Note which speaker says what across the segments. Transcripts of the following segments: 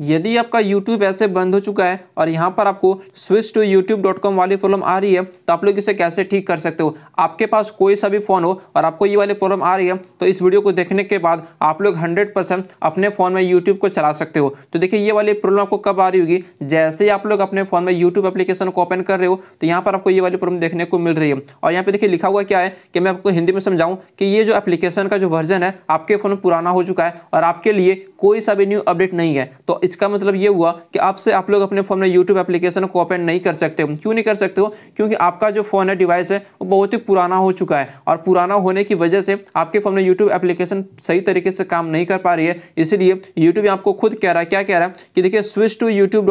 Speaker 1: यदि आपका YouTube ऐसे बंद हो चुका है और यहाँ पर आपको switch to YouTube dot com वाली प्रॉब्लम आ रही है तो आप लोग इसे कैसे ठीक कर सकते हो आपके पास कोई सा भी फ़ोन हो और आपको ये वाली प्रॉब्लम आ रही है तो इस वीडियो को देखने के बाद आप लोग 100% अपने फ़ोन में YouTube को चला सकते हो तो देखिए ये वाली प्रॉब्लम आपको कब आ रही होगी जैसे ही आप लोग अपने फ़ोन में यूट्यूब एप्लीकेशन को ओपन कर रहे हो तो यहाँ पर आपको ये वाली प्रॉब्लम देखने को मिल रही है और यहाँ पर देखिए लिखा हुआ क्या है कि मैं आपको हिंदी में समझाऊँ कि ये जो एप्लीकेशन का जो वर्जन है आपके फ़ोन पुराना हो चुका है और आपके लिए कोई सा भी न्यू अपडेट नहीं है तो इसका मतलब ये हुआ कि आपसे आप लोग अपने फ़ोन में यूट्यूब एप्लीकेशन को ओपन नहीं कर सकते हो क्यों नहीं कर सकते हो क्योंकि आपका जो फ़ोन है डिवाइस है वो बहुत ही पुराना हो चुका है और पुराना होने की वजह से आपके फ़ोन में यूट्यूब एप्लीकेशन सही तरीके से काम नहीं कर पा रही है इसीलिए यूट्यूब आपको खुद कह रहा है क्या कह रहा है कि देखिए स्विच टू यूट्यूब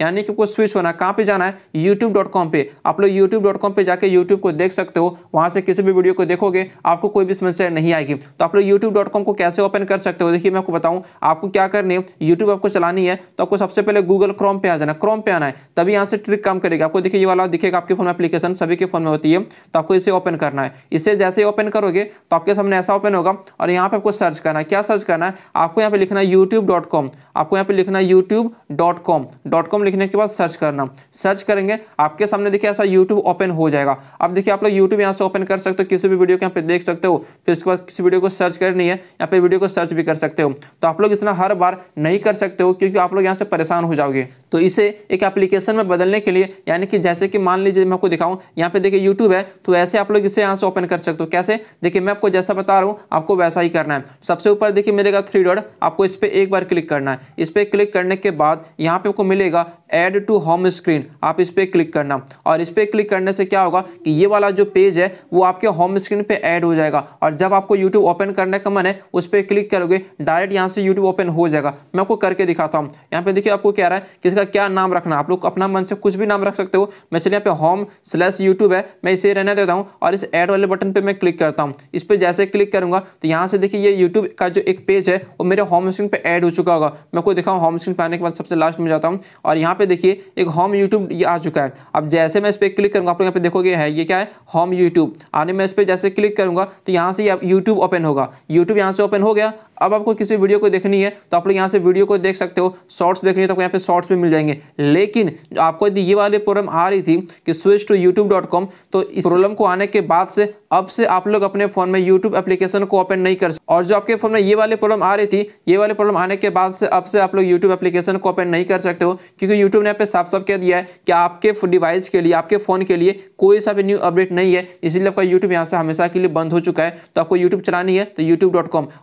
Speaker 1: यानी कि आपको स्विच होना है कहाँ पर जाना है यूट्यूब पे आप लोग यूट्यूब पर जाकर यूट्यूब को देख सकते हो वहाँ से किसी भी वीडियो को देखोगे आपको कोई भी समस्या नहीं आएगी तो आप लोग यूट्यूब को कैसे ओपन कर सकते हो देखिए मैं आपको बताऊँ आपको क्या करनी है यूट्यूब आपको चला चलानी है तो आपको सबसे पहले गूगल क्रोम पे आ जाना क्रोम पे आना है तभी यहाँ से ट्रिक काम करेगा आपको देखिए ये वाला दिखेगा आपके फोन में एप्लीकेशन सभी के फोन में होती है तो आपको इसे ओपन करना है इसे जैसे ही ओपन करोगे तो आपके सामने ऐसा ओपन होगा और यहाँ पर आपको सर्च करना है क्या सर्च करना है आपको यहाँ पर लिखना है यूट्यूब आपको यहाँ पर लिखना है यूट्यूब लिखने के बाद सर्च करना सर्च करेंगे आपके सामने देखिए ऐसा यूट्यूब ओपन हो जाएगा अब देखिए आप लोग यूट्यूब यहाँ से ओपन कर सकते हो किसी भी वीडियो को यहाँ पर देख सकते हो फिर उसके बाद किसी वीडियो को सर्च करनी है यहाँ पर वीडियो को सर्च भी कर सकते हो तो आप लोग इतना हर बार नहीं कर सकते हो क्योंकि आप लोग यहाँ से परेशान हो जाओगे तो इसे एक एप्लीकेशन में बदलने के लिए यानी कि जैसे कि मान लीजिए मैं आपको दिखाऊं यहाँ पे देखिए यूट्यूब है तो ऐसे आप लोग इसे यहाँ से ओपन कर सकते हो कैसे देखिए मैं आपको जैसा बता रहा हूँ आपको वैसा ही करना है सबसे ऊपर देखिए मिलेगा थ्री डॉट आपको इस पर एक बार क्लिक करना है इस पर क्लिक करने के बाद यहाँ पे आपको मिलेगा एड टू होम स्क्रीन आप इस पर क्लिक करना और इस पर क्लिक करने से क्या होगा कि ये वाला जो पेज है वो आपके होम स्क्रीन पर ऐड हो जाएगा और जब आपको YouTube ओपन करने का मन है उस पर क्लिक करोगे डायरेक्ट यहाँ से YouTube ओपन हो जाएगा मैं आपको करके दिखाता हूँ यहाँ पे देखिए आपको कह रहा है किसका क्या नाम रखना आप लोग अपना मन से कुछ भी नाम रख सकते हो मैं चलिए यहाँ पे होम स्लैश यूट्यूब है मैं इसे रहने देता हूँ और इस ऐड वाले बटन पर मैं क्लिक करता हूँ इस पर जैसे क्लिक करूँगा तो यहाँ से देखिए ये यूट्यूब का जो एक पेज है वो मेरे होम स्क्रीन पर ऐड हो चुका होगा मैं कोई दिखाऊँ होम स्क्रीन पर आने के बाद सबसे लास्ट में जाता हूँ और यहाँ पे देखिए एक होम यूट्यूब ये आ चुका है अब जैसे मैं इस पर क्लिक करूँगा आप लोग यहाँ पे देखोगे है ये क्या है होम यूट्यूब आने मैं इस पर जैसे क्लिक करूँगा तो यहाँ से यूट्यूब ओपन होगा यूट्यूब यहाँ से ओपन हो गया अब आपको किसी वीडियो को देखनी है तो आप लोग यहाँ से वीडियो को देख सकते हो शॉर्ट्स देखनी है तो आपको यहाँ पे शॉर्ट्स भी मिल जाएंगे लेकिन आपको यदि ये वाली प्रॉब्लम आ रही थी कि switch to YouTube dot com तो इस प्रॉब्लम को आने के बाद से अब से आप लोग अपने फोन में यूट्यूब एप्लीकेशन को ओपन नहीं कर सकते और जो आपके फोन में ये वाली प्रॉब्लम आ रही थी ये वाली प्रॉब्लम आने के बाद से अब से आप लोग यूट्यूब एप्लीकेशन को ओपन नहीं कर सकते हो क्योंकि यूट्यूब ने यहाँ पे साफ साफ कह दिया है कि आपके डिवाइस के लिए आपके फोन के लिए कोई सा भी न्यू अपडेट नहीं है इसीलिए आपका यूट्यूब यहाँ से हमेशा के लिए बंद हो चुका है तो आपको यूट्यूब चलानी है तो यूट्यूब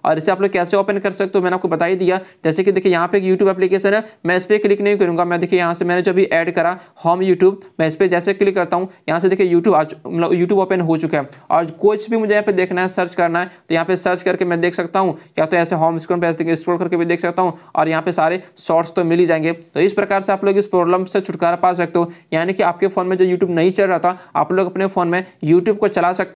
Speaker 1: और इसे आप लोग कैसे ओपन कर सकते हो मैंने आपको बताई दिया जैसे कि देखिए यहाँ पे एक यूट्यूब एप्लीकेशन है मैं इस पर क्लिक नहीं करूँगा मैं देखिए यहाँ से मैंने जो भी एड करा होम यूट्यूब मैं इस पर जैसे क्लिक करता हूँ यहाँ से देखिए यूट्यूब मतलब यूट्यूब ओपन हो चुका है और कुछ भी मुझे यहाँ पे देखना है सर्च करना है तो यहाँ पे सर्च करके मैं देख सकता हूँ या तो ऐसे होम स्क्रीन पर ऐसे स्क्रोल करके भी देख सकता हूँ और यहाँ पे सारे शॉर्ट्स तो मिल ही जाएंगे तो इस प्रकार से आप लोग इस प्रॉब्लम से छुटकारा पा सकते हो यानी कि आपके फ़ोन में जो यूट्यूब नहीं चल रहा था आप लोग अपने फ़ोन में यूट्यूब को चला सकते